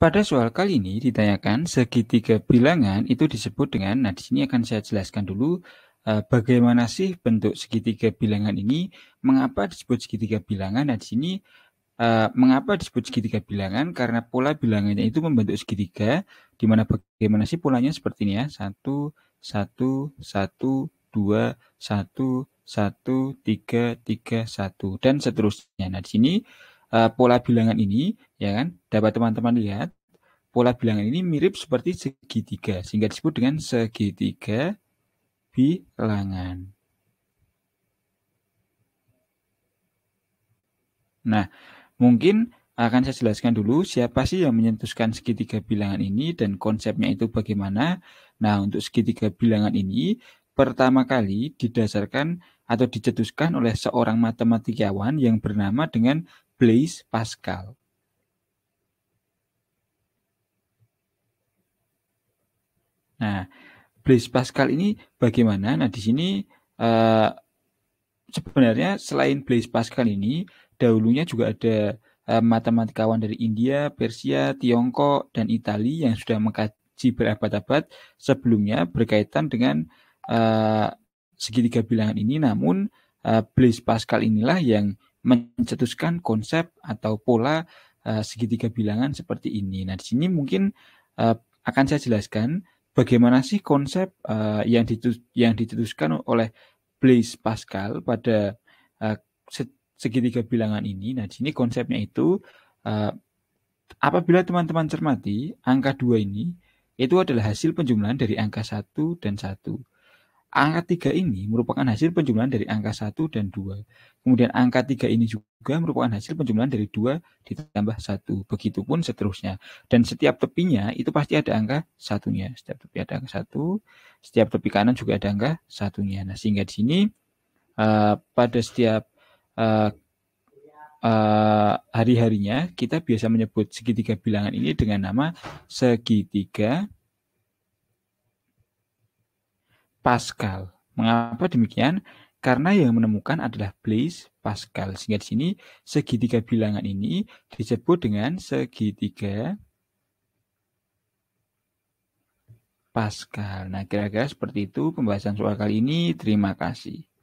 Pada soal kali ini ditanyakan segitiga bilangan itu disebut dengan, nah di sini akan saya jelaskan dulu eh, bagaimana sih bentuk segitiga bilangan ini, mengapa disebut segitiga bilangan, nah di sini eh, mengapa disebut segitiga bilangan, karena pola bilangannya itu membentuk segitiga, di mana bagaimana sih polanya seperti ini ya, 1, 1, 1, 2, 1, 1, 3, 3, 1, dan seterusnya. Nah di sini Eh, pola bilangan ini, ya kan, dapat teman-teman lihat pola bilangan ini mirip seperti segitiga, sehingga disebut dengan segitiga bilangan. Nah, mungkin akan saya jelaskan dulu siapa sih yang menyentuhkan segitiga bilangan ini dan konsepnya itu bagaimana. Nah, untuk segitiga bilangan ini pertama kali didasarkan atau dicetuskan oleh seorang matematikawan yang bernama dengan Blaise Pascal Nah, Blaise Pascal ini bagaimana? Nah, di sini uh, sebenarnya selain Blaise Pascal ini, dahulunya juga ada uh, matematikawan dari India, Persia, Tiongkok, dan Italia yang sudah mengkaji berabad-abad sebelumnya berkaitan dengan uh, segitiga bilangan ini. Namun, uh, Blaise Pascal inilah yang mencetuskan konsep atau pola eh, segitiga bilangan seperti ini. Nah, di sini mungkin eh, akan saya jelaskan bagaimana sih konsep eh, yang ditus yang dicetuskan oleh Blaise Pascal pada segitiga bilangan ini. Nah, di sini konsepnya itu apabila teman-teman cermati angka 2 ini itu adalah hasil penjumlahan dari angka 1 dan 1. Angka 3 ini merupakan hasil penjumlahan dari angka 1 dan 2. Kemudian angka 3 ini juga merupakan hasil penjumlahan dari 2 ditambah 1. Begitupun seterusnya. Dan setiap tepinya itu pasti ada angka satunya. Setiap tepi ada angka 1, setiap tepi kanan juga ada angka satunya. Nah, sehingga di sini uh, pada setiap uh, uh, hari-harinya kita biasa menyebut segitiga bilangan ini dengan nama segitiga Pascal. Mengapa demikian? Karena yang menemukan adalah Blaise Pascal. Sehingga di sini segitiga bilangan ini disebut dengan segitiga Pascal. Nah, kira-kira seperti itu pembahasan soal kali ini. Terima kasih.